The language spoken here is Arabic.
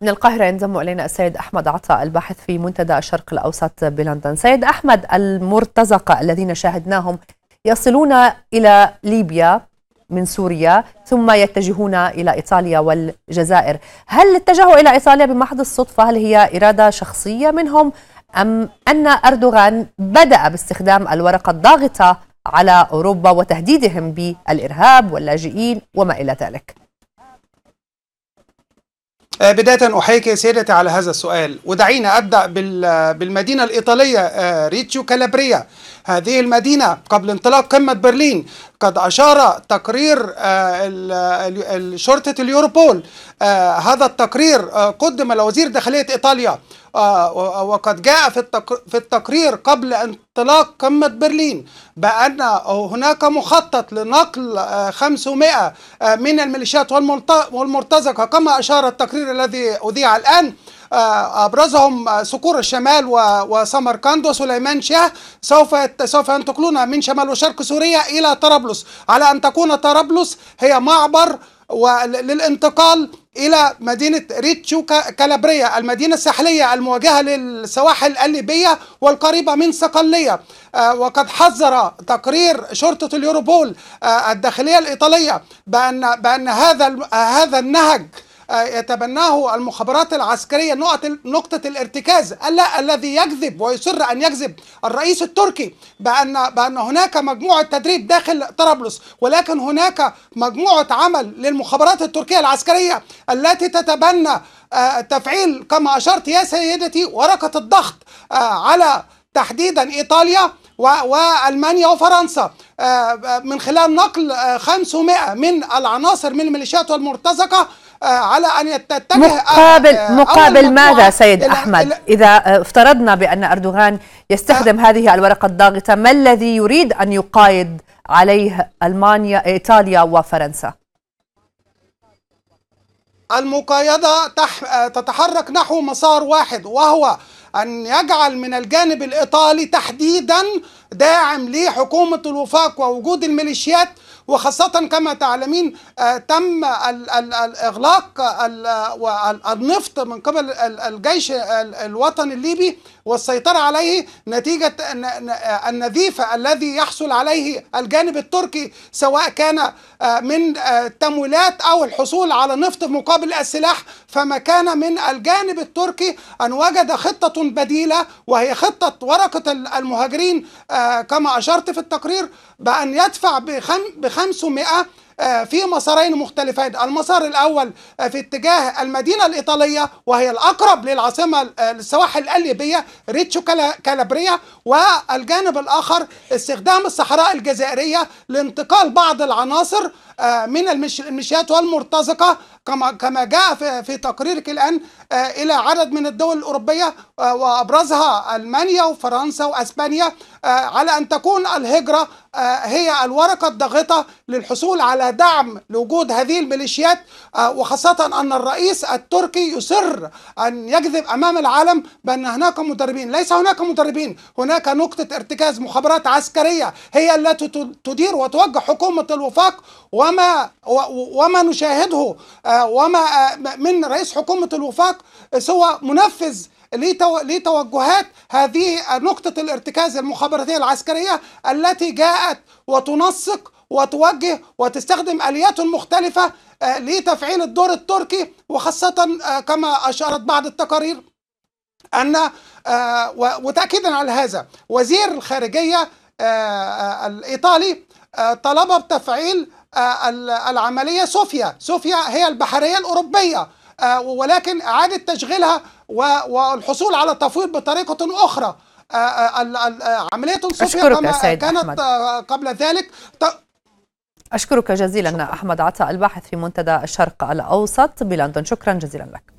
من القاهرة ينضم إلينا السيد أحمد عطاء الباحث في منتدى الشرق الأوسط بلندن سيد أحمد المرتزقة الذين شاهدناهم يصلون إلى ليبيا من سوريا ثم يتجهون إلى إيطاليا والجزائر هل اتجهوا إلى إيطاليا بمحض الصدفة هل هي إرادة شخصية منهم أم أن أردوغان بدأ باستخدام الورقة الضاغطة على أوروبا وتهديدهم بالإرهاب واللاجئين وما إلى ذلك آه، بداية أحييك سيدتي على هذا السؤال ودعينا أبدأ بالمدينة الإيطالية آه، ريتشيو كالابريا هذه المدينة قبل انطلاق قمة برلين قد أشار تقرير آه، شرطة اليوروبول آه، هذا التقرير آه، قدم لوزير داخلية إيطاليا وقد جاء في التقرير قبل انطلاق قمة برلين بأن هناك مخطط لنقل 500 من الميليشيات والمرتزقة كما أشار التقرير الذي أذيع الآن آه، ابرزهم آه، صقور الشمال وسمرقند وسليمان شاه سوف سوف ينتقلون من شمال وشرق سوريا الى طرابلس على ان تكون طرابلس هي معبر للانتقال الى مدينه ريتشو كالابريا المدينه الساحليه المواجهه للسواحل الليبيه والقريبه من صقليه آه، وقد حذر تقرير شرطه اليوروبول الداخليه الايطاليه بان بان هذا هذا النهج يتبناه المخابرات العسكرية نقطة الارتكاز ألا الذي يكذب ويصر أن يكذب الرئيس التركي بأن, بأن هناك مجموعة تدريب داخل طرابلس ولكن هناك مجموعة عمل للمخابرات التركية العسكرية التي تتبنى آه، تفعيل كما أشرت يا سيدتي ورقة الضغط آه، على تحديدا إيطاليا والمانيا وفرنسا آه، من خلال نقل 500 من العناصر من الميليشيات والمرتزقه آه، على ان تتجه آه، مقابل مقابل ماذا سيد احمد اذا آه، افترضنا بان اردوغان يستخدم هذه الورقه الضاغطه ما الذي يريد ان يقايض عليه المانيا ايطاليا وفرنسا المقايضه تتحرك نحو مسار واحد وهو أن يجعل من الجانب الإيطالي تحديدا داعم لحكومة الوفاق ووجود الميليشيات وخاصة كما تعلمين آه، تم الإغلاق النفط من قبل الجيش الوطني الليبي والسيطرة عليه نتيجة النذيف الذي يحصل عليه الجانب التركي سواء كان آه، من آه، تمويلات أو الحصول على نفط مقابل السلاح فما كان من الجانب التركي أن وجد خطة بديلة وهي خطة ورقة المهاجرين آه، كما أشرت في التقرير بأن يدفع ب 500 آه، في مسارين مختلفين المسار الأول آه، في اتجاه المدينة الإيطالية وهي الأقرب للعاصمة السواحل الليبية ريتشو كالابريا والجانب الآخر استخدام الصحراء الجزائرية لانتقال بعض العناصر من المشيات والمرتزقة كما كما جاء في تقريرك الان آه، الى عدد من الدول الاوروبيه آه، وابرزها المانيا وفرنسا واسبانيا آه، على ان تكون الهجره هي الورقه الضاغطه للحصول على دعم لوجود هذه الميليشيات وخاصه ان الرئيس التركي يصر ان يجذب امام العالم بان هناك مدربين، ليس هناك مدربين، هناك نقطه ارتكاز مخابرات عسكريه هي التي تدير وتوجه حكومه الوفاق وما وما نشاهده وما من رئيس حكومه الوفاق سوى منفذ لتوجهات هذه نقطه الارتكاز المخابراتيه العسكريه التي جاءت وتنسق وتوجه وتستخدم اليات مختلفه آه، لتفعيل الدور التركي وخاصه آه، كما اشارت بعض التقارير ان آه، وتاكيدا على هذا وزير الخارجيه الايطالي طلب بتفعيل آه، العملية صوفيا صوفيا هي البحرية الأوروبية آه، ولكن إعادة تشغيلها والحصول على تفويض بطريقة أخرى آه، عملية صوفيا كما كانت أحمد. قبل ذلك أشكرك جزيلا شكرا. أحمد عطاء الباحث في منتدى الشرق الأوسط بلندن شكرا جزيلا لك